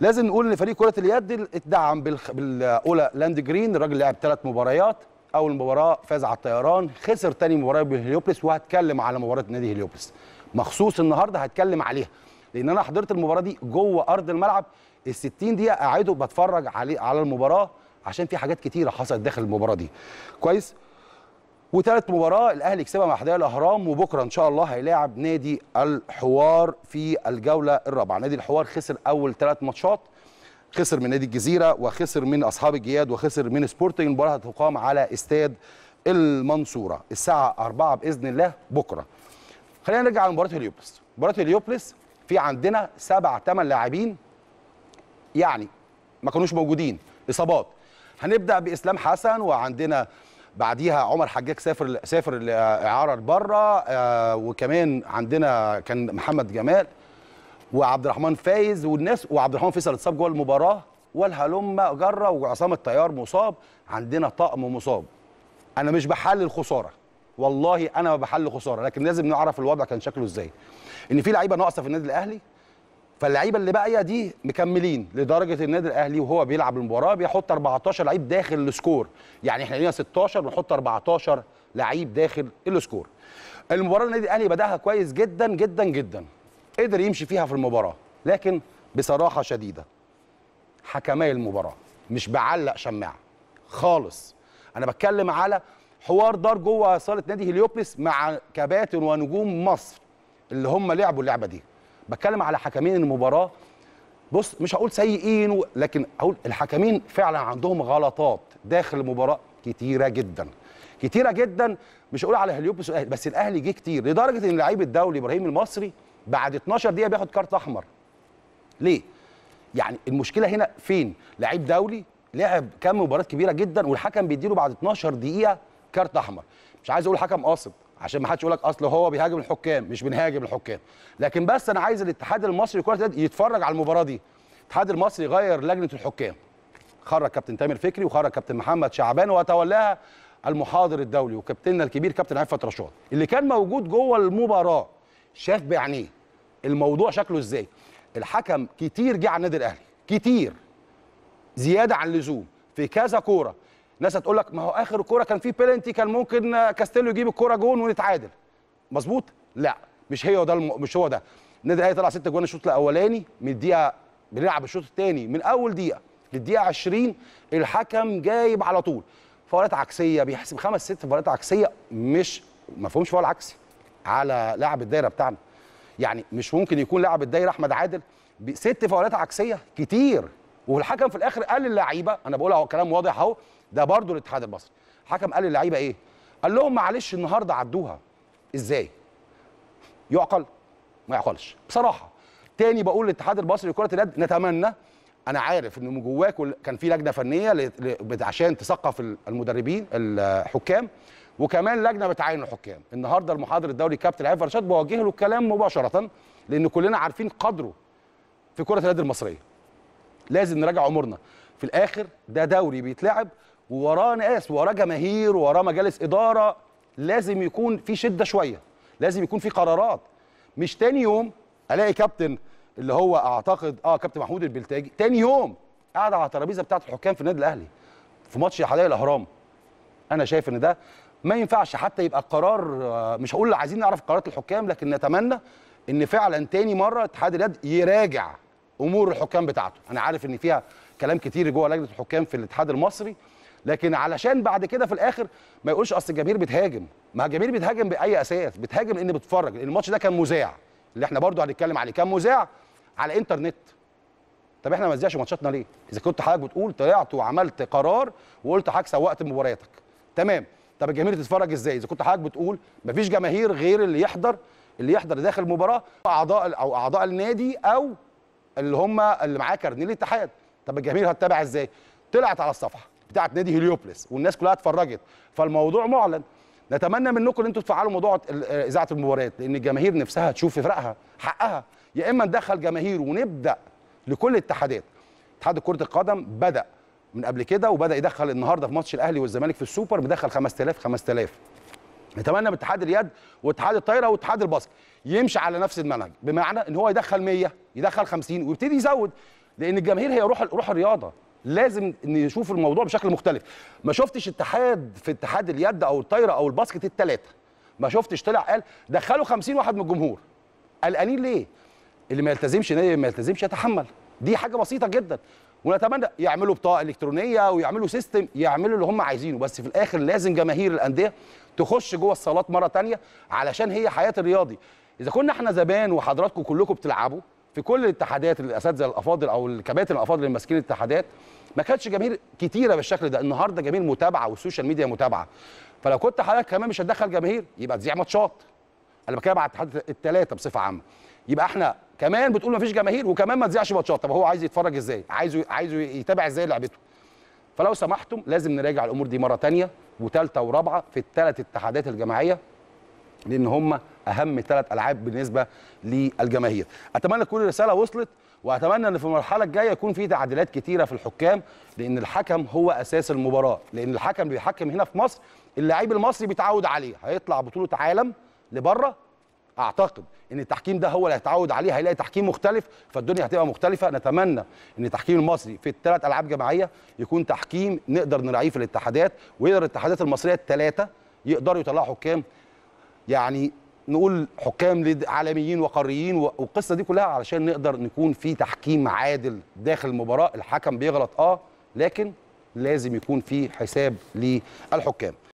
لازم نقول ان فريق كره اليد اتدعم بالاولى لاند جرين الراجل لعب ثلاث مباريات اول مباراه فاز على الطيران خسر ثاني مباراه بالهليوبلس وهتكلم على مباراه نادي هليوبلس مخصوص النهارده هتكلم عليها لان انا حضرت المباراه دي جوه ارض الملعب ال 60 دقيقه قاعد بتفرج عليه على المباراه عشان في حاجات كتيره حصلت داخل المباراه دي كويس وثالث مباراه الاهلي كسبها مع حدائق الاهرام وبكره ان شاء الله هيلاعب نادي الحوار في الجوله الرابعه نادي الحوار خسر اول ثلاث ماتشات خسر من نادي الجزيره وخسر من اصحاب الجياد وخسر من سبورتنج المباراه هتقام على استاد المنصوره الساعه 4 باذن الله بكره خلينا نرجع لمباراه هليوبلس مباراه هليوبلس في عندنا سبع ثمان لاعبين يعني ما كانوش موجودين اصابات هنبدا باسلام حسن وعندنا بعديها عمر حجاج سافر سافر لاعاره بره آه، وكمان عندنا كان محمد جمال وعبد الرحمن فايز والناس وعبد الرحمن فيصل اتصاب جوه المباراه والهلم جره وعصام الطيار مصاب عندنا طقم مصاب انا مش بحلل خساره والله انا ما بحلل خساره لكن لازم نعرف الوضع كان شكله ازاي ان في لعيبه ناقصه في النادي الاهلي فاللعيبه اللي باقيه دي مكملين لدرجه النادي الاهلي وهو بيلعب المباراه بيحط 14 لعيب داخل السكور يعني احنا لينا 16 بنحط 14 لعيب داخل السكور المباراه النادي الاهلي بداها كويس جدا جدا جدا قدر يمشي فيها في المباراه لكن بصراحه شديده حكمي المباراه مش بعلق شماعه خالص انا بتكلم على حوار دار جوه صاله نادي هليوبلس مع كباتن ونجوم مصر اللي هم لعبوا اللعبه دي بتكلم على حكمين المباراه بص مش هقول سيئين لكن هقول الحكمين فعلا عندهم غلطات داخل المباراه كتيره جدا كتيره جدا مش هقول على هليوبس والاهلي بس الاهلي جه كتير لدرجه ان لعيب الدولي ابراهيم المصري بعد 12 دقيقه بياخد كارت احمر ليه يعني المشكله هنا فين لعيب دولي لعب كم مباراه كبيره جدا والحكم بيديله بعد 12 دقيقه كارت احمر مش عايز اقول حكم قاصد عشان ما حدش يقول لك اصل هو بيهاجم الحكام مش بنهاجم الحكام لكن بس انا عايز الاتحاد المصري لكره اليد يتفرج على المباراه دي الاتحاد المصري غير لجنه الحكام خرج كابتن تامر فكري وخرج كابتن محمد شعبان وتولاها المحاضر الدولي وكابتننا الكبير كابتن عفت رشاد اللي كان موجود جوه المباراه شاف بعينيه الموضوع شكله ازاي الحكم كتير جه على النادي الاهلي كتير زياده عن اللزوم في كذا كوره ناس هتقول لك ما هو اخر الكوره كان في بيلنتي كان ممكن كاستيلو يجيب الكوره جون ونتعادل مظبوط لا مش هي ده الم... مش هو ده النادي الاهلي طلع ست جوان الشوط الاولاني من الدقيقه بنلعب الشوط الثاني من اول دقيقه للدقيقه 20 الحكم جايب على طول فاولات عكسيه بيحسب خمس ست فاولات عكسيه مش ما فيهمش فاول عكسي على لاعب الدايره بتاعنا يعني مش ممكن يكون لاعب الدايره احمد عادل ست فاولات عكسيه كتير والحكم في الاخر قال للعيبه انا بقول اهو كلام واضح اهو ده برضه الاتحاد المصري الحكم قال للعيبه ايه قال لهم معلش النهارده عدوها ازاي يعقل ما يعقلش بصراحه تاني بقول للاتحاد المصري لكره اليد نتمنى انا عارف ان من جواك كان في لجنه فنيه عشان تثقف المدربين الحكام وكمان لجنه بتعين الحكام النهارده المحاضر الدوري كابتن عارف رشاد بوجه له الكلام مباشره لان كلنا عارفين قدره في كره اليد المصريه لازم نراجع امورنا في الاخر ده دوري بيتلعب ووراه ناس ووراه جماهير ووراه مجالس اداره لازم يكون في شده شويه لازم يكون في قرارات مش تاني يوم الاقي كابتن اللي هو اعتقد اه كابتن محمود البلتاجي تاني يوم قاعد على الترابيزه بتاعه الحكام في النادي الاهلي في ماتش حدائق الاهرام انا شايف ان ده ما ينفعش حتى يبقى قرار آه، مش هقول عايزين نعرف قرارات الحكام لكن نتمنى ان فعلا تاني مره اتحاد اليد يراجع امور الحكام بتاعته انا عارف ان فيها كلام كتير جوه لجنه الحكام في الاتحاد المصري لكن علشان بعد كده في الاخر ما يقولش اصل الجماهير بتهاجم ما الجماهير بتهاجم باي اساس بتهاجم لان بتتفرج الماتش ده كان مذاع اللي احنا برضو هنتكلم عليه كان مذاع على انترنت طب احنا ما نذيعش ماتشاتنا ليه اذا كنت حضرتك بتقول طلعت وعملت قرار وقلت حضرتك سوقت مبارياتك تمام طب الجماهير تتفرج ازاي اذا كنت حضرتك بتقول مفيش جماهير غير اللي يحضر اللي يحضر داخل المباراه اعضاء او اعضاء النادي او اللي هم اللي معاه كارنيه الاتحاد طب الجماهير هتتابع ازاي طلعت على الصفحه بتاعه نادي هيليوبلس والناس كلها اتفرجت فالموضوع معلن نتمنى منكم ان انتم تفعلوا موضوع آه، اذاعه المباريات لان الجماهير نفسها تشوف فرقها حقها يا اما ندخل جماهير ونبدا لكل الاتحادات اتحاد كره القدم بدا من قبل كده وبدا يدخل النهارده في ماتش الاهلي والزمالك في السوبر مدخل 5000 5000 نتمنى من اتحاد اليد واتحاد الطايره واتحاد الباسكت يمشي على نفس المنهج بمعنى ان هو يدخل 100 يدخل 50 ويبتدي يزود لان الجماهير هي روح روح الرياضه لازم نشوف الموضوع بشكل مختلف ما شفتش اتحاد في اتحاد اليد او الطايره او الباسكت الثلاثه ما شفتش طلع قال دخلوا 50 واحد من الجمهور قلقانين ليه اللي ما يلتزمش ما يلتزمش يتحمل دي حاجه بسيطه جدا ونتمنى يعملوا بطاقه الكترونيه ويعملوا سيستم يعملوا اللي هم عايزينه بس في الاخر لازم جماهير الانديه تخش جوه الصالات مره ثانيه علشان هي حياه الرياضي اذا كنا احنا زمان وحضراتكم كلكم بتلعبوا في كل الاتحادات الاساتذه الافاضل او الكباتن الافاضل اللي ماسكين الاتحادات ما كانتش جماهير كتيره بالشكل ده النهارده جماهير متابعه والسوشيال ميديا متابعه فلو كنت حضرتك كمان مش هتدخل جماهير يبقى تذيع ماتشات انا بتكلم على الاتحاد الثلاثه بصفه عامه يبقى احنا كمان بتقول ما فيش جماهير وكمان ما تذيعش ماتشات طب هو عايز يتفرج ازاي عايزه عايزه يتابع ازاي لعبته فلو سمحتم لازم نراجع الامور دي مره ثانيه وثالثه ورابعه في الثلاث اتحادات الجماعيه لان هم اهم ثلاث العاب بالنسبه للجماهير اتمنى تكون الرساله وصلت واتمنى ان في المرحله الجايه يكون في تعديلات كتيره في الحكام لان الحكم هو اساس المباراه لان الحكم اللي بيحكم هنا في مصر اللاعب المصري بيتعود عليه هيطلع بطوله عالم لبره اعتقد ان التحكيم ده هو اللي هيتعود عليه هيلاقي تحكيم مختلف فالدنيا هتبقى مختلفه نتمنى ان التحكيم المصري في الثلاث العاب جماعيه يكون تحكيم نقدر نراعيه في الاتحادات ويقدر الاتحادات المصريه الثلاثه يقدروا يطلعوا حكام يعني نقول حكام عالميين وقاريين والقصه دي كلها علشان نقدر نكون في تحكيم عادل داخل المباراه الحكم بيغلط اه لكن لازم يكون في حساب للحكام